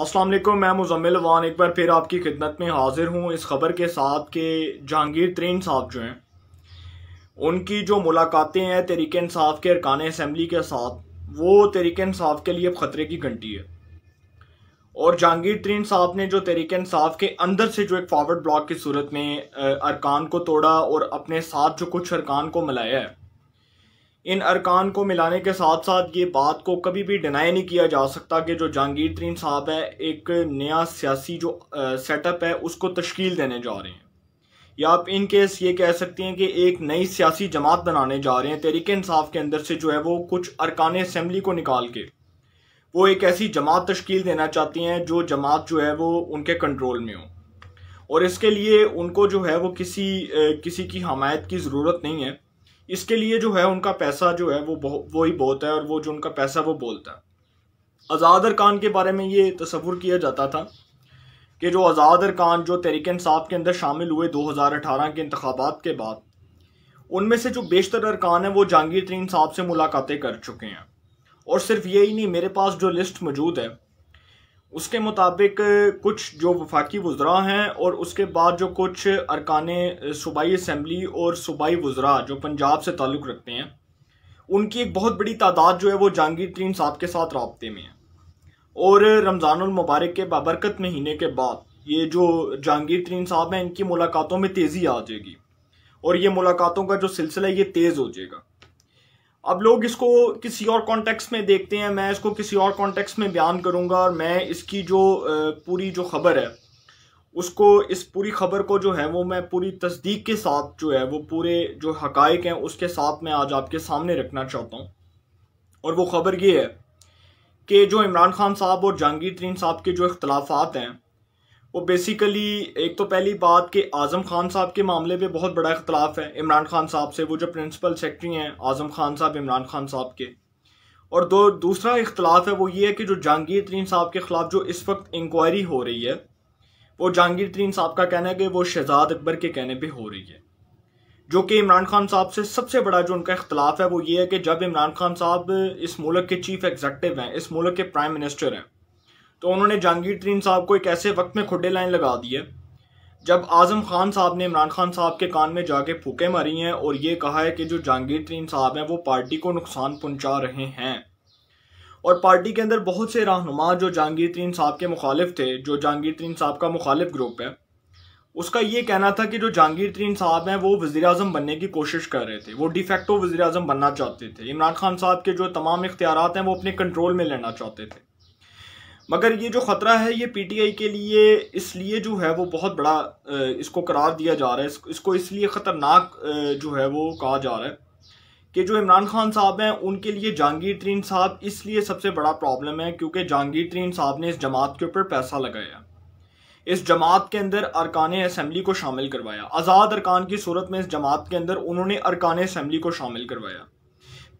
असलम मैं मुजम्मिल वान एक बार फिर आपकी खिदमत में हाजिर हूँ इस खबर के साथ के जहांगीर तरीन साहब जो हैं उनकी जो मुलाकातें हैं तरीक इंसाफ के अरकान असम्बली के साथ वो तरीक इंसाफ के लिए ख़तरे की घंटी है और जहांगीर तरीन साहब ने जो तरीक इंसाफ के अंदर से जो एक फॉरवर्ड ब्लॉक की सूरत में अरकान को तोड़ा और अपने साथ जो कुछ अरकान को मिलाया है इन अरकान को मिलाने के साथ साथ ये बात को कभी भी डिनाई नहीं किया जा सकता कि जो जहांगीर तरीन साहब है एक नया सियासी जो सेटअप है उसको तश्कील देने जा रहे हैं या आप इन केस ये कह सकते हैं कि एक नई सियासी जमात बनाने जा रहे हैं तहरीक इंसाफ के अंदर से जो है वो कुछ अरकान असम्बली को निकाल के वो एक ऐसी जमात तश्कील देना चाहती हैं जो जमात जो है वो उनके कंट्रोल में हो और इसके लिए उनको जो है वो किसी किसी की हमायत की ज़रूरत नहीं है इसके लिए जो है उनका पैसा जो है वो वो ही बहुत है और वो जो उनका पैसा वो बोलता है आज़ाद अरकान के बारे में ये तस्वुर किया जाता था कि जो आज़ाद अरकान जो तहरीक इंसाफ के अंदर शामिल हुए 2018 के इंतबात के बाद उनमें से जो बेशतर अरकान हैं वो जहांगीर तरीन साहब से मुलाकातें कर चुके हैं और सिर्फ ये ही नहीं मेरे पास जो लिस्ट मौजूद है उसके मुताबिक कुछ जो वफाकी वज्रा हैं और उसके बाद जो कुछ अरकान सूबाई असम्बली और सूबाई वज्रा जो पंजाब से ताल्लुक़ रखते हैं उनकी एक बहुत बड़ी तादाद जो है वो जहांगीर तरीन साहब के साथ रबते में है और रमज़ानमबारक के बाबरकत महीने के बाद ये जो जहांगीर तरीन साहब हैं इनकी मुलाकातों में तेज़ी आ जाएगी और ये मुलाकातों का जो सिलसिला है ये तेज़ हो जाएगा अब लोग इसको किसी और कॉन्टेक्स्ट में देखते हैं मैं इसको किसी और कॉन्टेक्स्ट में बयान करूंगा और मैं इसकी जो पूरी जो खबर है उसको इस पूरी खबर को जो है वो मैं पूरी तस्दीक के साथ जो है वो पूरे जो हकाइक हैं उसके साथ मैं आज आपके सामने रखना चाहता हूँ और वो खबर ये है कि जो इमरान खान साहब और जहांगीर तरीन साहब के जो इख्तलाफात हैं वो बेसिकली एक तो पहली बात कि आज़म खान साहब के मामले पे बहुत बड़ा इख्तलाफ है इमरान खान साहब से वो जो प्रिंसिपल सेक्रेटरी हैं आज़म खान साहब इमरान खान साहब के और दो दूसरा इख्तलाफ है वो ये है कि जो जहांगीर तरीन साहब के ख़िलाफ़ जो इस वक्त इंक्वायरी हो रही है वो जहांगीर तरीन साहब का कहना है कि वो शहजाद अकबर के कहने पर हो रही है जो कि इमरान खान साहब से सबसे बड़ा जो उनका इख्तलाफ है वो ये है कि जब इमरान खान साहब इस मुल्क के चीफ एग्जेक्टिव हैं इस मुल्क के प्राइम मिनिस्टर हैं तो उन्होंने जहांगीर तरीन साहब को एक ऐसे वक्त में खुडे लाइन लगा दी है जब आज़म खान साहब ने इमरान खान साहब के कान में जाके फूके मारी हैं और ये कहा है कि जो जहांगीर तरीन साहब हैं वो पार्टी को नुकसान पहुंचा रहे हैं और पार्टी के अंदर बहुत से रहनुमा जो जहांगीर तरीन साहब के मुखालिफ थे जो जहांगीर तरीन साहब का मुखालिफ ग्रुप है उसका ये कहना था कि जो जहांगीर तरीन साहब हैं वो वजी अजम बनने की कोशिश कर रहे थे वो डिफेक्टो वजी अजम बनना चाहते थे इमरान खान साहब के जो तमाम इख्तियार हैं वो अपने कंट्रोल में लेना चाहते थे मगर ये जो ख़तरा है ये पीटीआई के लिए इसलिए जो है वो बहुत बड़ा इसको करार दिया जा रहा है इसको इसलिए ख़तरनाक जो है वो कहा जा रहा है कि जो इमरान खान साहब हैं उनके लिए जहांगीर तरीन साहब इसलिए सबसे बड़ा प्रॉब्लम है क्योंकि जहांगीर तरीन साहब ने इस जमात के ऊपर पैसा लगाया इस जमात के अंदर अरकान असम्बली को शामिल करवाया आज़ाद अरकान की सूरत में इस जमात के अंदर उन्होंने अरकान असम्बली को शामिल करवाया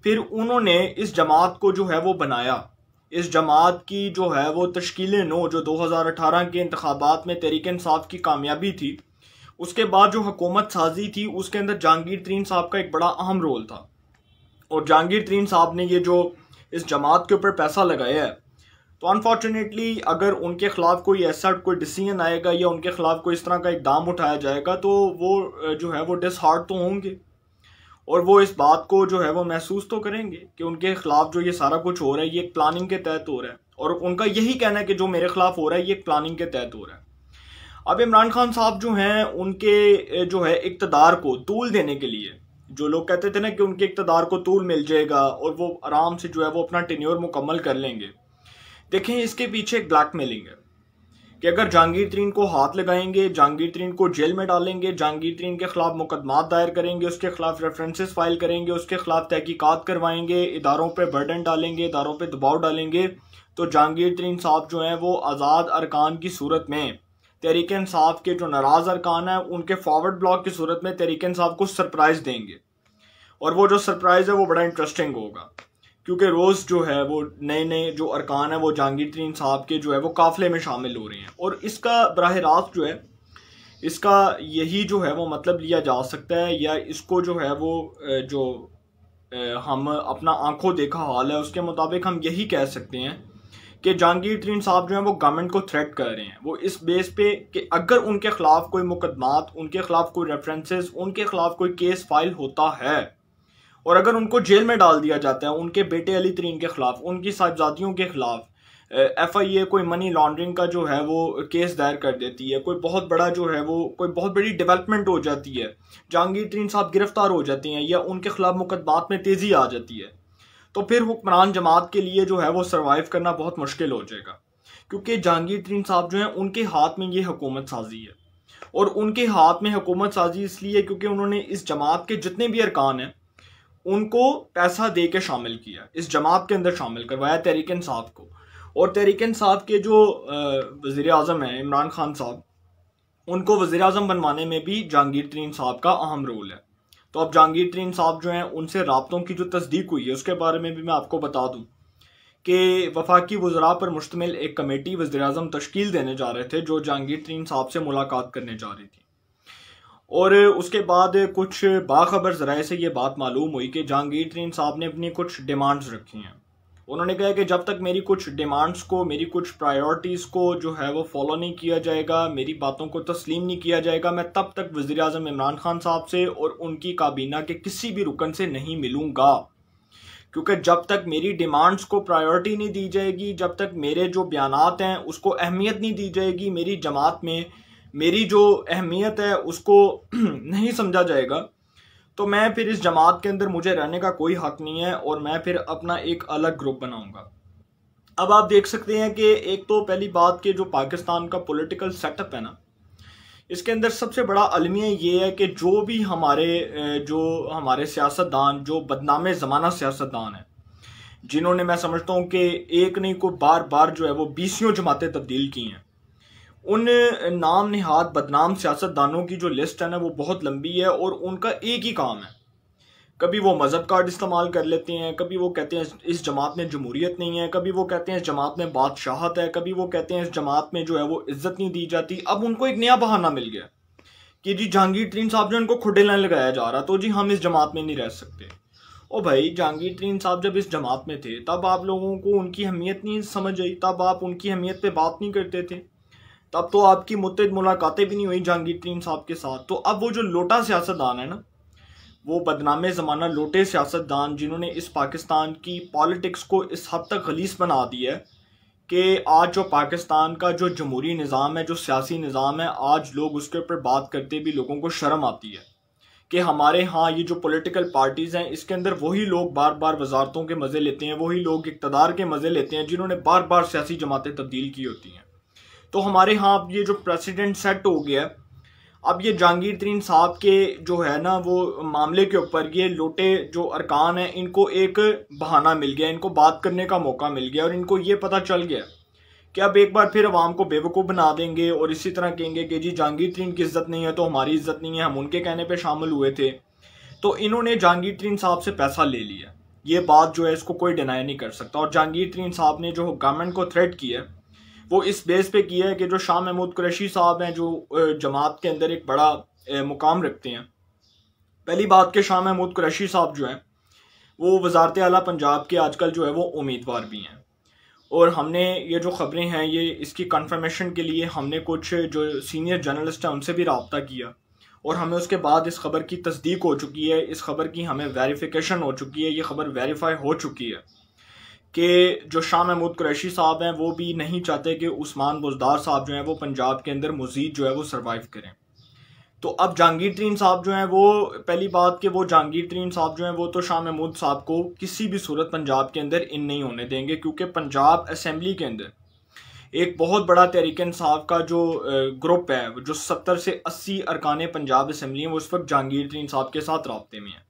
फिर उन्होंने इस जमात को जो है वो बनाया इस जमात की जो है वो तश्कील नो जो 2018 के इंतबात में तहरीक इंसाफ की कामयाबी थी उसके बाद जो हकूमत साजी थी उसके अंदर जहांगीर तरीन साहब का एक बड़ा अहम रोल था और जहांगीर तरीन साहब ने ये जो इस जमात के ऊपर पैसा लगाया है तो अनफॉर्चुनेटली अगर उनके ख़िलाफ़ कोई ऐसा कोई डिसीजन आएगा या उनके ख़िलाफ़ कोई इस तरह का एक दाम उठाया जाएगा तो वो जो है वो डिसहार्ट तो होंगे और वो इस बात को जो है वो महसूस तो करेंगे कि उनके खिलाफ जो ये सारा कुछ हो रहा है ये एक प्लानिंग के तहत हो रहा है और उनका यही कहना है कि जो मेरे खिलाफ हो रहा है ये एक प्लानिंग के तहत हो रहा है अब इमरान खान साहब जो हैं उनके जो है इकतदार को तूल देने के लिए जो लोग कहते थे ना कि उनके इकतदार को तूल मिल जाएगा और वो आराम से जो है वो अपना टेन्योर मुकम्मल कर लेंगे देखें इसके पीछे एक ब्लैक मेलिंग है कि अगर जहांगीर तरीन को हाथ लगाएंगे जहांगीर तरीन को जेल में डालेंगे जहांगीर तरीन के खिलाफ मुकदमा दायर करेंगे उसके खिलाफ रेफरेंसेस फाइल करेंगे उसके खिलाफ तहकीक़त करवाएंगे इदारों पर बर्डन डालेंगे इदारों पर दबाव डालेंगे तो जहांगीर तरीन साहब जो हैं वो आज़ाद अरकान की सूरत में तहरीक इंसाफ के जो नाराज़ अरकान हैं उनके फॉरवर्ड ब्लॉक की सूरत में तहरीक इंसाफ को सरप्राइज़ देंगे और वो जो सरप्राइज़ है वो बड़ा इंटरेस्टिंग होगा क्योंकि रोज़ जो है वो नए नए जो अरकान है वो जहांगीर तरीन साहब के जो है वो काफ़िले में शामिल हो रहे हैं और इसका बरह रास्त जो है इसका यही जो है वो मतलब लिया जा सकता है या इसको जो है वो जो हम अपना आंखों देखा हाल है उसके मुताबिक हम यही कह सकते हैं कि जहांगीर तरीन साहब जो हैं वो गवर्नमेंट को थ्रेट कर रहे हैं वो इस बेस पे कि अगर उनके ख़िलाफ़ कोई मुकदमात उनके ख़िलाफ़ कोई रेफरेंसेस उनके ख़िलाफ़ कोई केस फाइल होता है और अगर उनको जेल में डाल दिया जाता है उनके बेटे अली तरीन के ख़िलाफ़ उनकी साहबजादियों के ख़िलाफ़ एफ आई ए कोई मनी लॉन्ड्रिंग का जो है वो केस दायर कर देती है कोई बहुत बड़ा जो है वो कोई बहुत बड़ी डेवलपमेंट हो जाती है जहांगीर तरीन साहब गिरफ्तार हो जाते हैं या उनके खिलाफ मुकदमात में तेज़ी आ जाती है तो फिर हुक्मरान जमात के लिए जो है वो सर्वाइव करना बहुत मुश्किल हो जाएगा क्योंकि जहांगीर तरीन साहब जो हैं उनके हाथ में ये हुकूमत साजी है और उनके हाथ में हुकूमत साजी इसलिए क्योंकि उन्होंने इस जमात के जितने भी अरकान हैं उनको पैसा दे के शामिल किया इस जमात के अंदर शामिल करवाया तहरीक इंसाफ को और तहरीक इंसाफ के जो वज़ी अजम हैं इमरान खान साहब उनको वज़ी अजम बनवाने में भी जहांगीर तरीन साहब का अहम रोल है तो अब जहांगीर तरीन साहब जो हैं उनसे रबतों की जो तस्दीक हुई है उसके बारे में भी मैं आपको बता दूँ कि वफाकी वजरा पर मुश्तमिल एक कमेटी वज़र अजम तश्कील देने जा रहे थे जो जहांगीर तरीन साहब से मुलाकात करने जा रही थी और उसके बाद कुछ बाखबर ज़राए से ये बात मालूम हुई कि जहांगीर तरीन साहब ने अपनी कुछ डिमांड्स रखी हैं उन्होंने कहा कि जब तक मेरी कुछ डिमांड्स को मेरी कुछ प्रायोरिटीज़ को जो है वो फॉलो नहीं किया जाएगा मेरी बातों को तस्लीम नहीं किया जाएगा मैं तब तक वज़ी अजम इमरान खान साहब से और उनकी काबीना के किसी भी रुकन से नहीं मिलूँगा क्योंकि जब तक मेरी डिमांड्स को प्रायोरिटी नहीं दी जाएगी जब तक मेरे जो बयान हैं उसको अहमियत नहीं दी जाएगी मेरी जमात में मेरी जो अहमियत है उसको नहीं समझा जाएगा तो मैं फिर इस जमात के अंदर मुझे रहने का कोई हक नहीं है और मैं फिर अपना एक अलग ग्रुप बनाऊंगा अब आप देख सकते हैं कि एक तो पहली बात कि जो पाकिस्तान का पॉलिटिकल सेटअप है ना इसके अंदर सबसे बड़ा अलमिया ये है कि जो भी हमारे जो हमारे सियासतदान जो बदनाम ज़माना सियासतदान हैं जिन्होंने मैं समझता हूँ कि एक नहीं को बार बार जो है वो बीसियों जमातें तब्दील की हैं उन नाम निहात बदनाम सियासतदानों की जो लिस्ट है ना वो बहुत लंबी है और उनका एक ही काम है कभी वो मज़हब कार्ड इस्तेमाल कर लेते हैं कभी वो कहते हैं इस जमात में जमहूरीत नहीं है कभी वो कहते हैं इस जमात में बादशाहत है कभी वो कहते हैं इस जमात में जो है वो इज्जत नहीं दी जाती अब उनको एक नया बहाना मिल गया कि जी जहांगीर तरीन साहब जो उनको खुडे लाइन लगाया जा रहा तो जी हम इस जमात में नहीं रह सकते ओ भाई जहांगीर तरीन साहब जब इस जमात में थे तब आप लोगों को उनकी अहमियत नहीं समझ आई तब आप उनकी अहमियत पर बात नहीं करते थे तब तो आपकी मुतद मुलाकातें भी नहीं हुई जहांगीर तरीन साहब के साथ तो अब वो जो लोटा सियासतदान है ना वो बदनाम ज़माना लोटे सियासतदान जिन्होंने इस पाकिस्तान की पॉलिटिक्स को इस हद तक गलीस बना दी है कि आज जो पाकिस्तान का जो जमहूरी निज़ाम है जो सियासी निज़ाम है आज लोग उसके ऊपर बात करते भी लोगों को शर्म आती है कि हमारे यहाँ ये जो पॉलिटिकल पार्टीज़ हैं इसके अंदर वही लोग बार बार वजारतों के मज़े लेते हैं वही लोग इकतदार के मज़े लेते हैं जिन्होंने बार बार सियासी जमातें तब्दील की होती हैं तो हमारे यहाँ ये जो प्रेसिडेंट सेट हो गया अब ये जहांगीर तरीन साहब के जो है ना वो मामले के ऊपर ये लोटे जो अरकान हैं इनको एक बहाना मिल गया इनको बात करने का मौका मिल गया और इनको ये पता चल गया कि अब एक बार फिर अवाम को बेवकूफ़ बना देंगे और इसी तरह कहेंगे कि जी जहांगीर तरीन की इज्जत नहीं है तो हमारी इज्जत नहीं है हम उनके कहने पर शामिल हुए थे तो इन्होंने जहांगीर तरीन साहब से पैसा ले लिया ये बात जो है इसको कोई डिनाई नहीं कर सकता और जहांगीर तरीन साहब ने जो गवर्नमेंट को थ्रेट किया है वो इस बेस पे किया है कि जो शाह महमूद कुरैशी साहब हैं जो जमात के अंदर एक बड़ा मुकाम रखते हैं पहली बात के शाह महमूद कुरैशी साहब जो हैं वो वजारत अली पंजाब के आजकल जो है वो उम्मीदवार भी हैं और हमने ये जो ख़बरें हैं ये इसकी कन्फर्मेशन के लिए हमने कुछ जो सीनियर जर्नलिस्ट हैं उनसे भी रबता किया और हमें उसके बाद इस खबर की तस्दीक हो चुकी है इस खबर की हमें वेरिफिकेशन हो चुकी है ये खबर वेरीफाई हो चुकी है कि जो शाह महमूद कुरैशी साहब हैं वो भी नहीं चाहते कि उस्मान बुजदार साहब जो हैं वो पंजाब के अंदर मज़ीद जो है वो सर्वाइव करें तो अब जहांगीर तरीन साहब जो हैं वो पहली बात कि वो जहांगीर तरीन साहब जो हैं वो तो शाह महमूद साहब को किसी भी सूरत पंजाब के अंदर इन नहीं होने देंगे क्योंकि पंजाब असम्बली के अंदर एक बहुत बड़ा तहरीक इंसाफ का जो ग्रुप है जो सत्तर से अस्सी अरकान पंजाब असम्बली हैं वो इस वक्त जहांगीर तरीन साहब के साथ रबते में हैं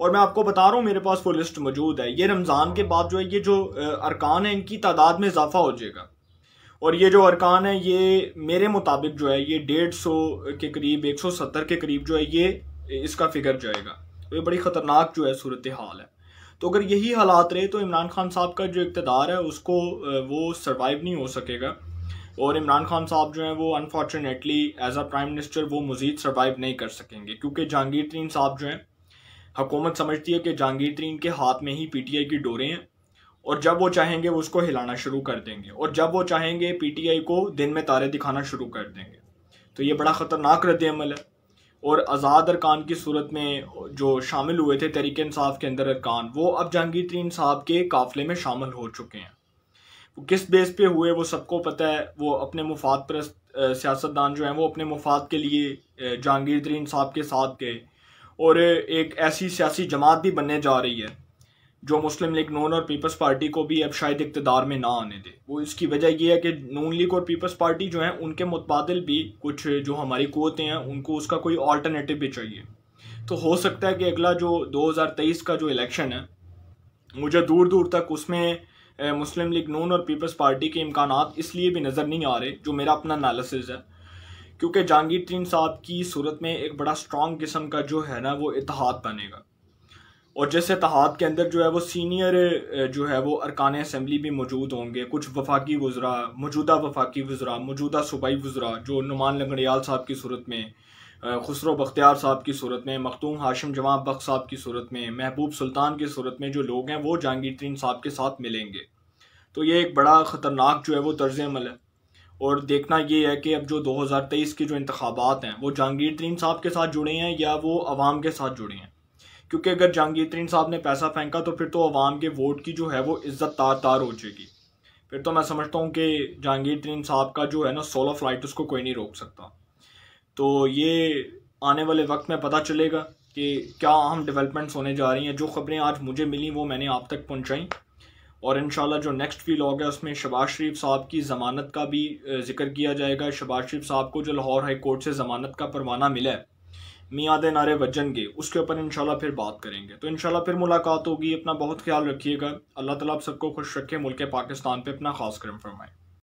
और मैं आपको बता रहा हूँ मेरे पास वो लिस्ट मौजूद है ये रमज़ान के बाद जो है ये जो अरकान है इनकी तादाद में इजाफा हो जाएगा और ये जो अरकान है ये मेरे मुताबिक जो है ये डेढ़ सौ के करीब एक सौ सत्तर के करीब जो है ये इसका फिगर जाएगा तो ये बड़ी ख़तरनाक जो है सूरत हाल है तो अगर यही हालात रहे तो इमरान खान साहब का जो इकतदार है उसको वो सर्वाइव नहीं हो सकेगा और इमरान खान साहब जो हैं वो unfortunately as a prime minister वो मज़ीद सर्वाइव नहीं कर सकेंगे क्योंकि जहांगीर तरीन साहब जो हैं हुकूमत समझती है कि जहांगीर तरीन के हाथ में ही पी टी आई की डोरें हैं और जब वो चाहेंगे वो उसको हिलाना शुरू कर देंगे और जब वो चाहेंगे पी टी आई को दिन में तारे दिखाना शुरू कर देंगे तो ये बड़ा ख़तरनाक रद्द अमल है और आज़ाद अरकान की सूरत में जो शामिल हुए थे तहरीक इंसाफ के अंदर अरकान वो अब जहांगीर तरीन साहब के काफ़िले में शामिल हो चुके हैं वो किस बेस पे हुए वो सबको पता है वो अपने मुफाद परस्त सियासतदान जो हैं वो अपने मुफाद के लिए जहांगीर तरीन साहब के साथ गए और एक ऐसी सियासी जमात भी बनने जा रही है जो मुस्लिम लीग नून और पीपल्स पार्टी को भी अब शायद इकतदार में ना आने दे वो इसकी वजह यह है कि नून लीग और पीपल्स पार्टी जो है उनके मुतबादल भी कुछ जो हमारी कोतें हैं उनको उसका कोई ऑल्टरनेटिव भी चाहिए तो हो सकता है कि अगला जो 2023 का जो इलेक्शन है मुझे दूर दूर तक उसमें मुस्लिम लीग नून और पीपल्स पार्टी के इम्कान इसलिए भी नज़र नहीं आ रहे जो मेरा अपना एनालिसिस है क्योंकि जहांगीर तीन साहब की सूरत में एक बड़ा स्ट्रॉन्ग किस्म का जो है ना वो इतिहाद बनेगा और जिस इतिहाद के अंदर जो है वो सीनियर जो है वो अरकान असम्बली भी मौजूद होंगे कुछ वफाकी वज़रा मौजूदा वफाकी वज़रा मौजूदा सूबाई वज़रा जो नुमान लंगड़ियाल साहब की सूरत में खुसरो बख्तियार साहब की सूरत में मखतूम हाशिम जवाब बख्श साहब की सूरत में महबूब सुल्तान की सूरत में जो लोग हैं वो जहांगीर तरीन साहब के साथ मिलेंगे तो ये एक बड़ा ख़तरनाक जो है वो तर्ज अमल है और देखना ये है कि अब जो 2023 के जो इंतबात हैं वो जहांगीर तरीन साहब के साथ जुड़े हैं या वो आवाम के साथ जुड़े हैं क्योंकि अगर जहांगीर तरीन साहब ने पैसा फेंका तो फिर तो आवाम के वोट की जो है वो इज्जत तार तार हो जाएगी फिर तो मैं समझता हूँ कि जहांगीर तरीन साहब का जो है ना सोलो फ्लाइट उसको कोई नहीं रोक सकता तो ये आने वाले वक्त में पता चलेगा कि क्या अहम डेवलपमेंट्स होने जा रही हैं जो खबरें आज मुझे मिली वो मैंने आप तक पहुँचाई और इन जो नेक्स्ट फील है उसमें शबाज शरीफ साहब की ज़मानत का भी जिक्र किया जाएगा शबाज शरीफ साहब को जो लाहौर हाई कोर्ट से ज़मानत का परवाना मिला है मियाद नारे वजन के उसके ऊपर इंशाल्लाह फिर बात करेंगे तो शाला फिर मुलाकात होगी अपना बहुत ख्याल रखिएगा अल्लाह ताला आप सबको खुश रखे मुल्क पाकिस्तान पर अपना खास करम फरमाएँ